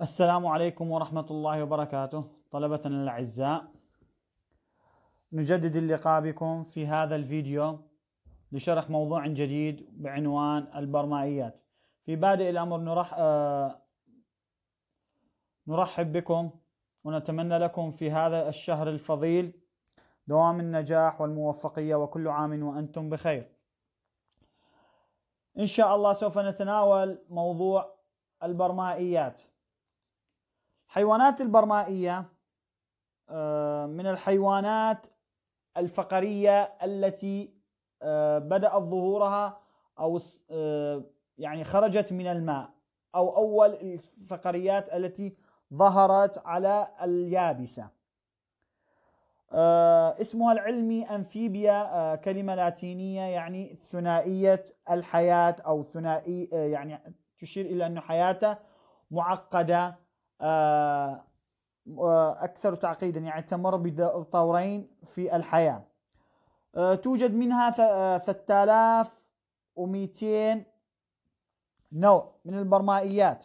السلام عليكم ورحمة الله وبركاته طلبتنا الأعزاء نجدد اللقاء بكم في هذا الفيديو لشرح موضوع جديد بعنوان البرمائيات في بادئ الأمر نرح... آه، نرحب بكم ونتمنى لكم في هذا الشهر الفضيل دوام النجاح والموفقية وكل عام وأنتم بخير إن شاء الله سوف نتناول موضوع البرمائيات الحيوانات البرمائية آه، من الحيوانات الفقرية التي آه، بدأت ظهورها أو آه، يعني خرجت من الماء أو أول الفقريات التي ظهرت على اليابسة اسمها العلمي أنفيبيا كلمة لاتينية يعني ثنائية الحياة أو ثنائي يعني تشير إلى أن حياته معقدة آه، آه، أكثر تعقيدا يعني تمر بطورين في الحياة آه، توجد منها 3200 نوع من البرمائيات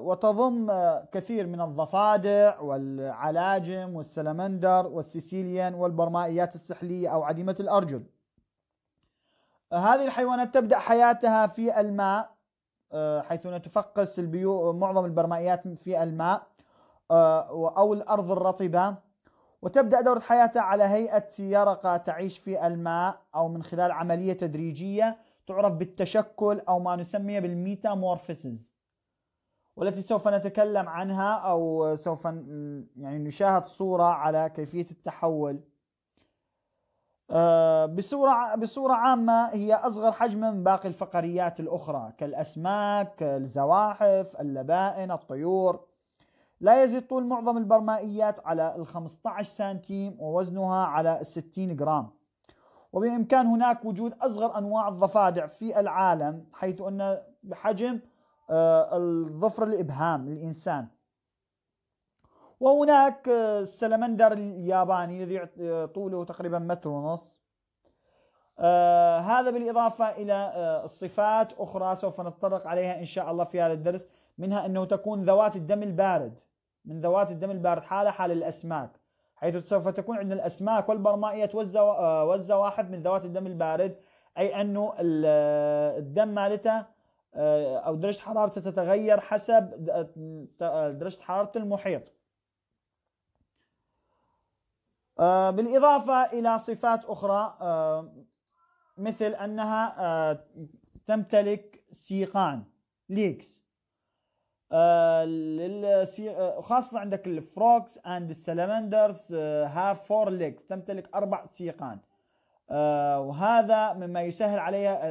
وتضم كثير من الضفادع والعلاجم والسلمندر والسيسيليان والبرمائيات السحلية أو عديمة الأرجل هذه الحيوانات تبدأ حياتها في الماء آه، حيث تفقس البيو معظم البرمائيات في الماء آه، أو الأرض الرطبة وتبدأ دورة حياتها على هيئة يرقة تعيش في الماء أو من خلال عملية تدريجية تعرف بالتشكل أو ما نسميه بالميتامورفيسز والتي سوف نتكلم عنها أو سوف يعني نشاهد صورة على كيفية التحول آه، بصورة بصورة عامة هي أصغر حجما من باقي الفقريات الأخرى كالأسماك الزواحف اللبائن الطيور لا يزيد طول معظم البرمائيات على ال 15 سنتيم ووزنها على 60 جرام وبإمكان هناك وجود أصغر أنواع الضفادع في العالم حيث أن بحجم آه، الظفر الإبهام للإنسان وهناك السلمندر آه، الياباني الذي آه، طوله تقريبا متر ونصف آه، هذا بالإضافة إلى صفات أخرى سوف نتطرق عليها إن شاء الله في هذا الدرس منها أنه تكون ذوات الدم البارد من ذوات الدم البارد حالة حال الأسماك حيث سوف تكون عندنا الأسماك والبرمائية والزواحف من ذوات الدم البارد أي أنه الدم مالته أو درجة حرارته تتغير حسب درجة حرارة المحيط آه، بالإضافة إلى صفات أخرى آه، مثل أنها آه، تمتلك سيقان ليكس خاصة عندك الفروكس اند السلمندرز هاف فور ليكس تمتلك أربع سيقان وهذا مما يسهل عليها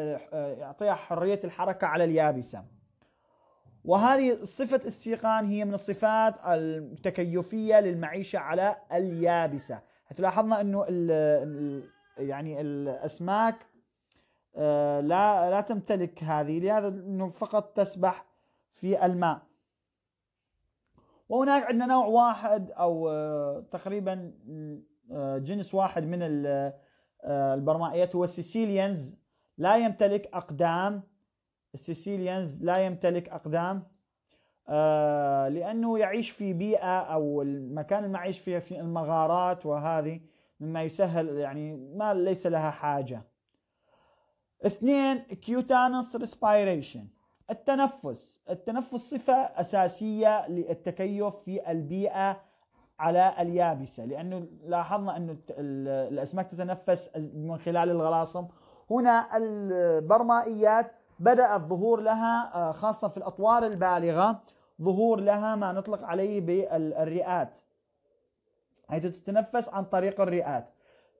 يعطيها حرية الحركة على اليابسة وهذه صفة السيقان هي من الصفات التكيفية للمعيشة على اليابسة تلاحظنا انه الـ يعني الاسماك آه، لا لا تمتلك هذه لهذا انه فقط تسبح في الماء وهناك عندنا نوع واحد او آه، تقريبا آه، جنس واحد من البرمائيات هو السيسيليانز لا يمتلك اقدام السيسيليانز لا يمتلك اقدام آه، لانه يعيش في بيئه او المكان اللي يعيش فيه في المغارات وهذه مما يسهل يعني ما ليس لها حاجه. اثنين كيوتانس ريسبيريشن التنفس، التنفس صفه اساسيه للتكيف في البيئه على اليابسه لانه لاحظنا انه الاسماك تتنفس من خلال الغلاصم هنا البرمائيات بدأ الظهور لها آه، خاصة في الأطوار البالغة ظهور لها ما نطلق عليه بالرئات حيث تتنفس عن طريق الرئات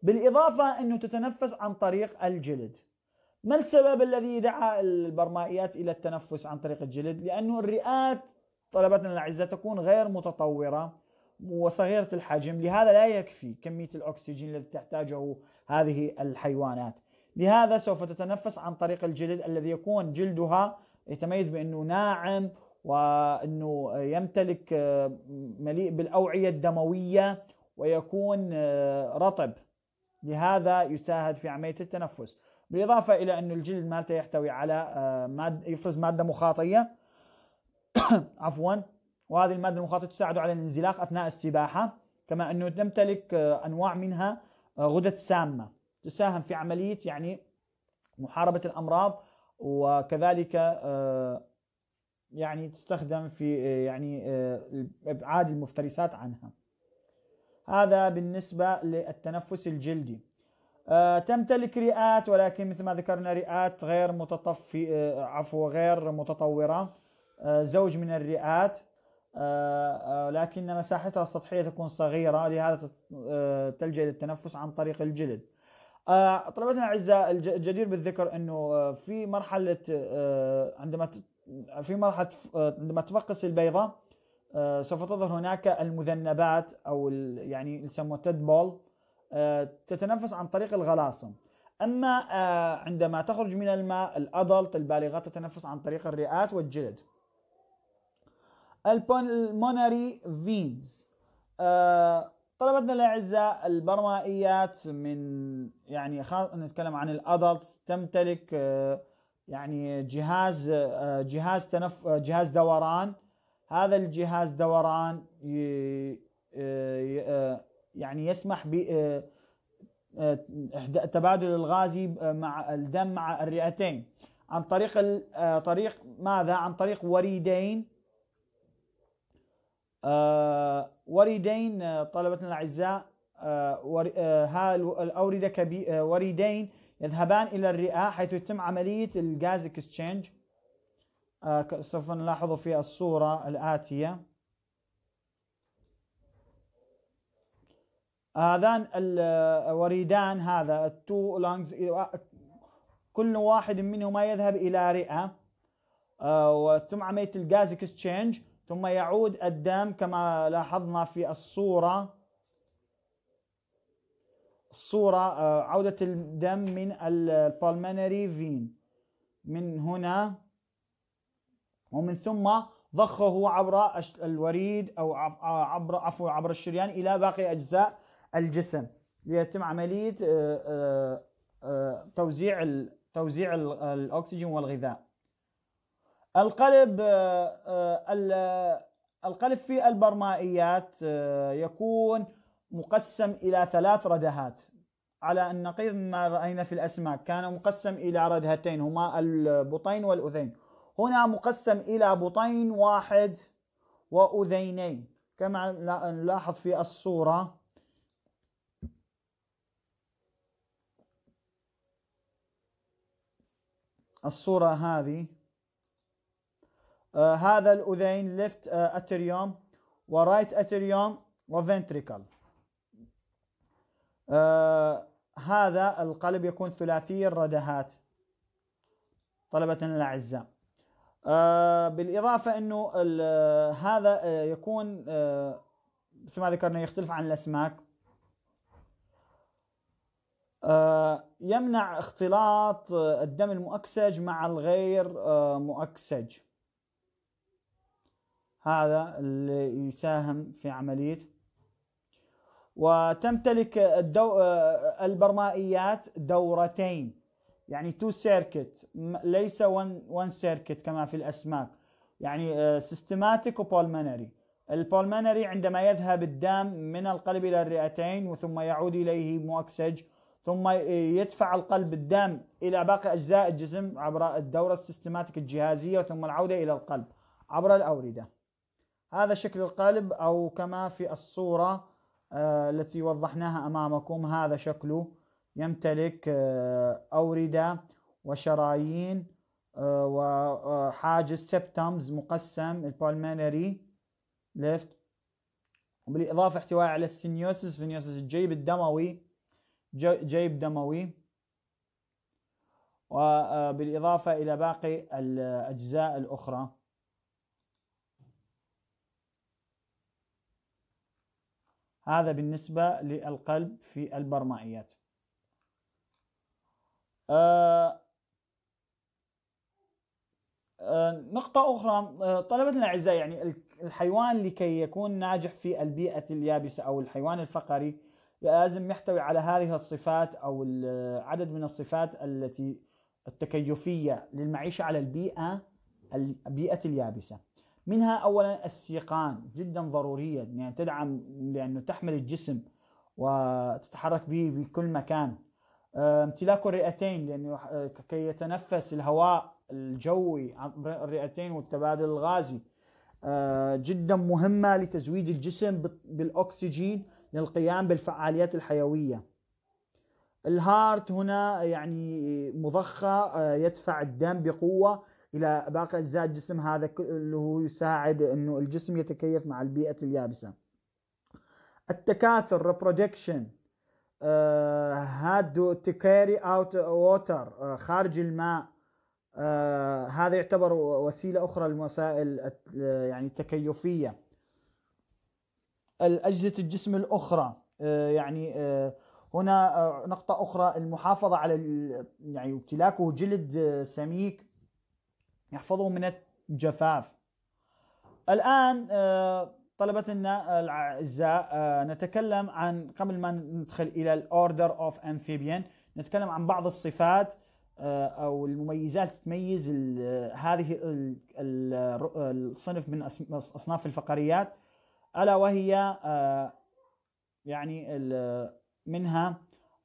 بالإضافة أنه تتنفس عن طريق الجلد ما السبب الذي دعا البرمائيات إلى التنفس عن طريق الجلد؟ لأنه الرئات طلبتنا الأعزاء تكون غير متطورة وصغيرة الحجم لهذا لا يكفي كمية الأكسجين التي تحتاجه هذه الحيوانات لهذا سوف تتنفس عن طريق الجلد الذي يكون جلدها يتميز بأنه ناعم وانه يمتلك آه، مليء بالاوعيه الدمويه ويكون آه، رطب لهذا يساعد في عمليه التنفس بالاضافه الى انه الجلد مالته يحتوي على آه، ماده يفرز ماده مخاطيه عفوا وهذه الماده المخاطيه تساعد على الانزلاق اثناء السباحه كما انه تمتلك انواع منها غدد سامه تساهم في عمليه يعني محاربه الامراض وكذلك يعني تستخدم في آه، يعني آه، ابعاد المفترسات عنها هذا بالنسبة للتنفس الجلدي آه، تمتلك رئات ولكن مثل ما ذكرنا رئات غير متطفي عفوا غير متطورة زوج من الرئات لكن مساحتها السطحية تكون صغيرة لهذا تلجأ للتنفس عن طريق الجلد طلبتنا الأعزاء الجدير بالذكر أنه في مرحلة عندما في مرحله عندما آه، تفقس البيضه آه، سوف تظهر هناك المذنبات او يعني يسموها تيد بول آه، تتنفس عن طريق الغلاصم اما عندما تخرج من الماء الادلت البالغات تتنفس عن طريق الرئات والجلد البولمونري فينز طلبتنا الاعزاء البرمائيات من يعني نتكلم عن الادلت تمتلك يعني جهاز آه، جهاز تنف آه، جهاز دوران هذا الجهاز دوران آه، يعني يسمح ب تبادل الغازي مع الدم مع الرئتين عن طريق طريق ماذا عن طريق وريدين وريدين طلبتنا الاعزاء ها الاورده وريدين يذهبان إلى الرئة حيث يتم عملية الغاز اكستشينج آه، سوف نلاحظه في الصورة الآتية هذان الوريدان هذا التو لانجز كل واحد منهما يذهب إلى رئة آه، وتم عملية الغاز اكستشينج ثم يعود الدم كما لاحظنا في الصورة الصورة آه، عودة الدم من البالمنري فين من هنا ومن ثم ضخه عبر الوريد أو آه، عبر عفوا عبر الشريان إلى باقي أجزاء الجسم ليتم عملية آه، توزيع توزيع الأكسجين والغذاء القلب القلب في البرمائيات يكون مقسم إلى ثلاث ردهات على النقيض ما رأينا في الأسماك كان مقسم إلى ردهتين هما البطين والأذين هنا مقسم إلى بطين واحد وأذينين كما نلاحظ في الصورة الصورة هذه آه هذا الأذين left آه أتريوم ورايت أتريوم وفنتريكل آه هذا القلب يكون ثلاثي الردهات طلبتنا الأعزاء آه بالإضافة أنه آه، هذا آه يكون آه مثل ما ذكرنا يختلف عن الأسماك آه، يمنع اختلاط الدم المؤكسج مع الغير آه، مؤكسج هذا اللي يساهم في عملية وتمتلك الدو... آه، البرمائيات دورتين يعني تو سيركت ليس وان سيركت كما في الاسماك يعني سيستماتيك وبولمنري البولمنري عندما يذهب الدم من القلب الى الرئتين وثم يعود اليه مؤكسج ثم يدفع القلب الدم الى باقي اجزاء الجسم عبر الدوره السيستماتيك الجهازيه ثم العوده الى القلب عبر الاورده هذا شكل القلب او كما في الصوره آه، التي وضحناها أمامكم هذا شكله يمتلك آه، أوردة وشرايين آه، وحاجز سبتمز مقسم البولمينري ليفت وبالإضافة احتوائه على السينيوسس فينيوسس الجيب الدموي جيب دموي وبالإضافة إلى باقي الأجزاء الأخرى هذا بالنسبة للقلب في البرمائيات آه، آه، نقطة أخرى آه، طلبتنا الأعزاء يعني الحيوان لكي يكون ناجح في البيئة اليابسة أو الحيوان الفقري لازم يحتوي على هذه الصفات أو عدد من الصفات التي التكيفية للمعيشة على البيئة البيئة اليابسة منها اولا السيقان جدا ضروريه يعني تدعم لانه تحمل الجسم وتتحرك به في كل مكان آه، امتلاك الرئتين لانه آه، كي يتنفس الهواء الجوي عبر الرئتين والتبادل الغازي آه، جدا مهمه لتزويد الجسم بالاكسجين للقيام بالفعاليات الحيويه الهارت هنا يعني مضخه يدفع الدم بقوه الى باقي اجزاء الجسم هذا اللي هو يساعد انه الجسم يتكيف مع البيئه اليابسه التكاثر reproduction هادو تكاري اوت ووتر خارج الماء uh, هذا يعتبر وسيله اخرى للوسائل آه، يعني التكيفيه الأجهزة الجسم الاخرى آه، يعني هنا نقطه اخرى المحافظه على يعني امتلاكه جلد سميك يحفظه من الجفاف الآن آه، طلبتنا الأعزاء آه، نتكلم عن قبل ما ندخل إلى الأوردر أوف أمفيبيان نتكلم عن بعض الصفات آه، أو المميزات تميز هذه الصنف من أصناف الفقريات ألا وهي يعني منها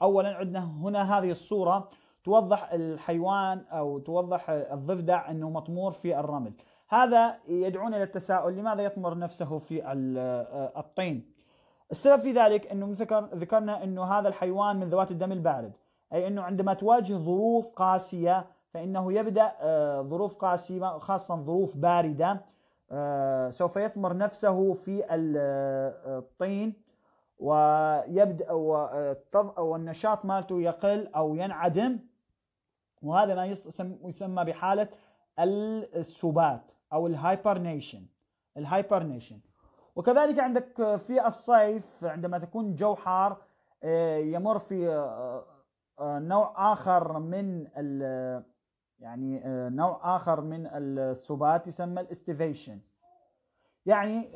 أولا عندنا هنا هذه الصورة توضح الحيوان او توضح الضفدع انه مطمور في الرمل هذا يدعونا الى التساؤل لماذا يطمر نفسه في آه، الطين السبب في ذلك انه ذكر ذكرنا انه هذا الحيوان من ذوات الدم البارد اي انه عندما تواجه ظروف قاسيه فانه يبدا آه، ظروف قاسيه خاصه ظروف بارده آه، سوف يثمر نفسه في الطين ويبدا والنشاط مالته يقل او ينعدم وهذا ما يسمى بحالة السبات أو الهايبرنيشن الهايبرنيشن وكذلك عندك في الصيف عندما تكون الجو حار آه، يمر في آه، آه، نوع آخر من يعني نوع آخر من السبات يسمى الاستيفيشن يعني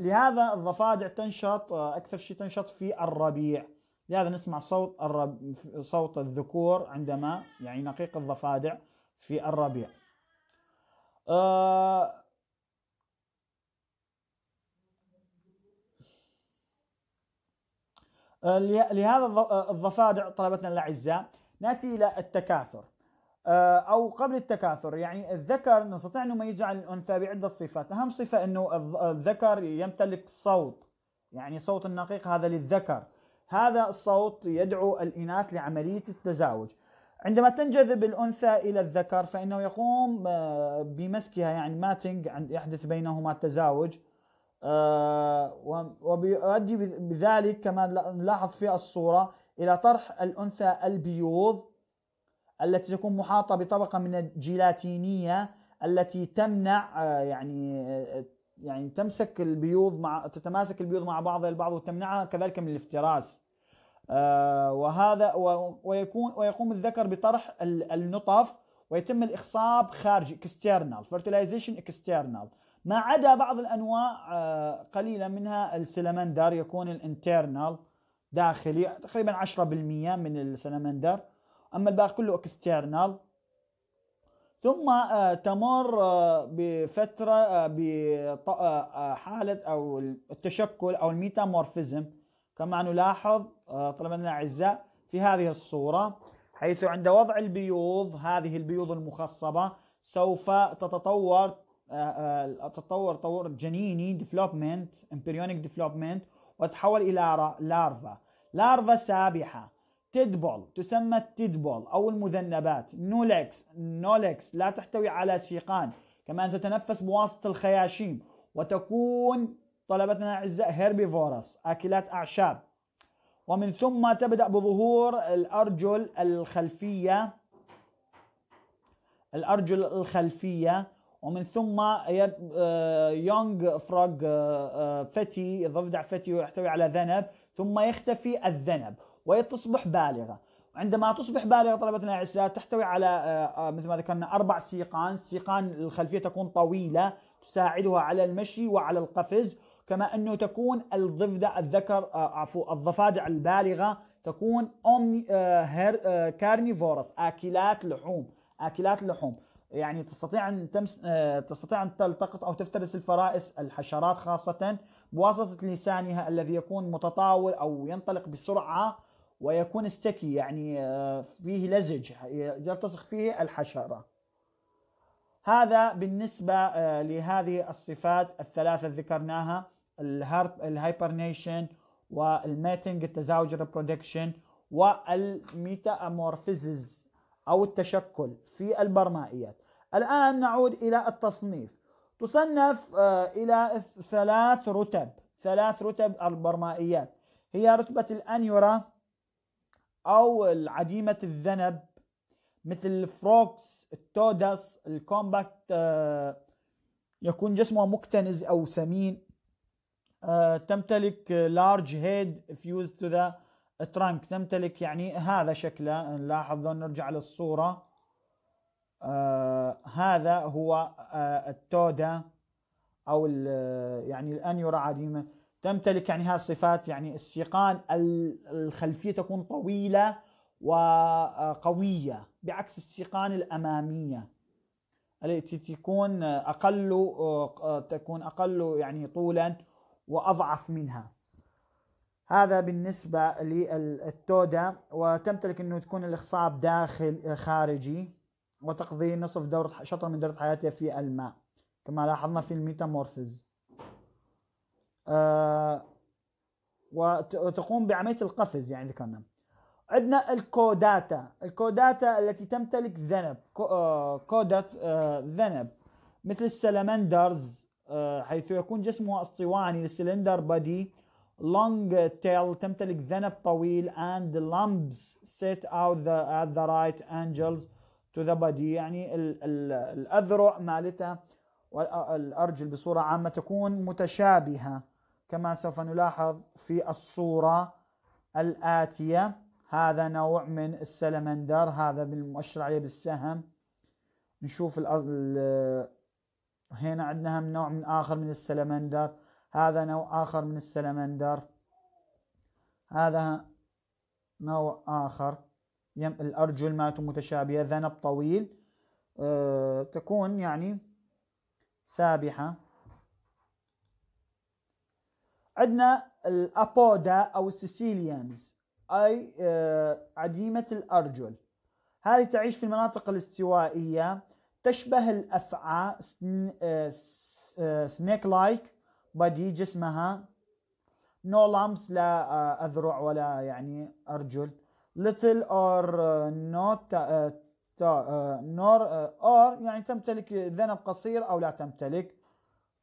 لهذا الضفادع تنشط أكثر شيء تنشط في الربيع لهذا نسمع صوت الرب... صوت الذكور عندما يعني نقيق الضفادع في الربيع آه, آه، لهذا آه، الضفادع طلبتنا الاعزاء ناتي الى التكاثر آه، او قبل التكاثر يعني الذكر نستطيع ان نميزه عن الانثى بعده صفات اهم صفه انه الذكر يمتلك صوت يعني صوت النقيق هذا للذكر هذا الصوت يدعو الإناث لعملية التزاوج عندما تنجذب الأنثى إلى الذكر فإنه يقوم آه، بمسكها يعني ماتنج يحدث بينهما التزاوج آه، ويؤدي بذلك كما نلاحظ في الصورة إلى طرح الأنثى البيوض التي تكون محاطة بطبقة من الجيلاتينية التي تمنع آه، يعني يعني تمسك البيوض مع تتماسك البيوض مع بعضها البعض وتمنعها كذلك من الافتراس آه، وهذا ويكون ويقوم الذكر بطرح النطف ويتم الاخصاب خارجي external fertilization external ما عدا بعض الانواع آه، قليله منها السلمندر يكون الانترنال داخلي تقريبا 10% من السلمندر اما الباقي كله اكسترنال ثم آه، تمر آه، بفترة آه، بحالة أو التشكل أو الميتامورفيزم كما نلاحظ طلبنا الأعزاء في هذه الصورة حيث عند وضع البيوض هذه البيوض المخصبة سوف تتطور تتطور تطور جنيني ديفلوبمنت امبريونيك ديفلوبمنت وتحول إلى لارفا لارفا سابحة تدبل تسمى التدبل أو المذنبات نولكس نولكس لا تحتوي على سيقان كما أن تتنفس بواسطة الخياشيم وتكون طلبتنا الأعزاء هيربيفورس أكلات أعشاب ومن ثم تبدأ بظهور الأرجل الخلفية الأرجل الخلفية ومن ثم آه، يونغ فروغ آه، آه، فتي الضفدع فتي ويحتوي على ذنب ثم يختفي الذنب وهي تصبح بالغة عندما تصبح بالغة طلبتنا الأعزاء تحتوي على آه، آه، مثل ما ذكرنا أربع سيقان السيقان الخلفية تكون طويلة تساعدها على المشي وعلى القفز كما أنه تكون الضفدع الذكر آه، عفوا الضفادع البالغة تكون أومني هير كارنيفورس آكلات لحوم آكلات لحوم يعني تستطيع ان تمس... تستطيع ان تلتقط او تفترس الفرائس الحشرات خاصه بواسطه لسانها الذي يكون متطاول او ينطلق بسرعه ويكون ستيكي يعني آه، فيه لزج يلتصق فيه الحشرة هذا بالنسبة آه، لهذه الصفات الثلاثة ذكرناها الهارب الهايبرنيشن والميتنج التزاوج الريبرودكشن والميتامورفيزز او التشكل في البرمائيات الان نعود الى التصنيف تصنف آه، الى ثلاث رتب ثلاث رتب البرمائيات هي رتبه الانيورا او العديمه الذنب مثل الفروكس التودس الكومباكت آه، يكون جسمها مكتنز او سمين آه، تمتلك لارج هيد فيوز تو ذا ترانك تمتلك يعني هذا شكله نلاحظ نرجع للصوره آه، هذا هو التودا او يعني الانيورا عديمه تمتلك يعني هذه الصفات يعني السيقان الخلفيه تكون طويله وقويه بعكس السيقان الاماميه التي تكون اقل تكون اقل يعني طولا واضعف منها هذا بالنسبة للتودا وتمتلك أنه تكون الإخصاب داخل خارجي وتقضي نصف دورة شطر من دورة حياتها في الماء كما لاحظنا في الميتامورفز آه، وتقوم بعمليه القفز يعني ذكرنا عندنا الكوداتا الكوداتا التي تمتلك ذنب آه، كودة آه، ذنب مثل السلمندرز حيث يكون جسمها اسطواني السلندر بادي لونج تيل تمتلك ذنب طويل اند lumps سيت اوت ذا at the right angles to يعني ال ال الأذرع مالتها والأرجل بصورة عامة تكون متشابهة كما سوف نلاحظ في الصورة الآتية هذا نوع من السلمندر هذا بالمؤشر عليه بالسهم نشوف هنا عندنا هم نوع من آخر من السلمندر هذا نوع آخر من السلمندر هذا نوع آخر يم الأرجل مات متشابهة ذنب طويل أه تكون يعني سابحة عندنا الابودا او السيسيليانز اي آه، عديمه الارجل هذه تعيش في المناطق الاستوائيه تشبه الافعى سنيك لايك آه، آه، بدي جسمها نو no لامس لا اذرع ولا يعني ارجل little or not نور or يعني تمتلك ذنب قصير او لا تمتلك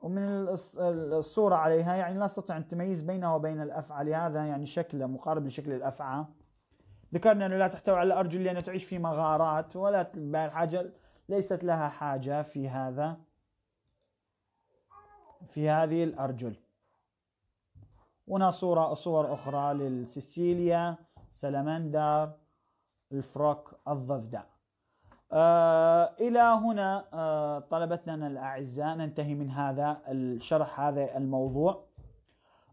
ومن الصورة عليها يعني لا تستطيع أن تميز بينها وبين الأفعى لهذا يعني شكله مقارب لشكل الأفعى ذكرنا أنه لا تحتوي على أرجل لأنها تعيش في مغارات ولا حاجة ليست لها حاجة في هذا في هذه الأرجل هنا صورة صور أخرى للسيسيليا سلامندر الفروك الضفدع آه، إلى هنا آه، طلبتنا الأعزاء ننتهي من هذا الشرح هذا الموضوع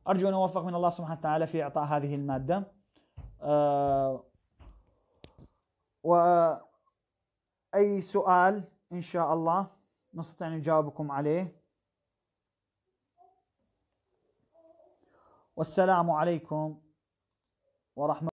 أرجو أن أوفق من الله سبحانه وتعالى في إعطاء هذه المادة آه، وأي سؤال إن شاء الله نستطيع أن نجاوبكم عليه والسلام عليكم ورحمة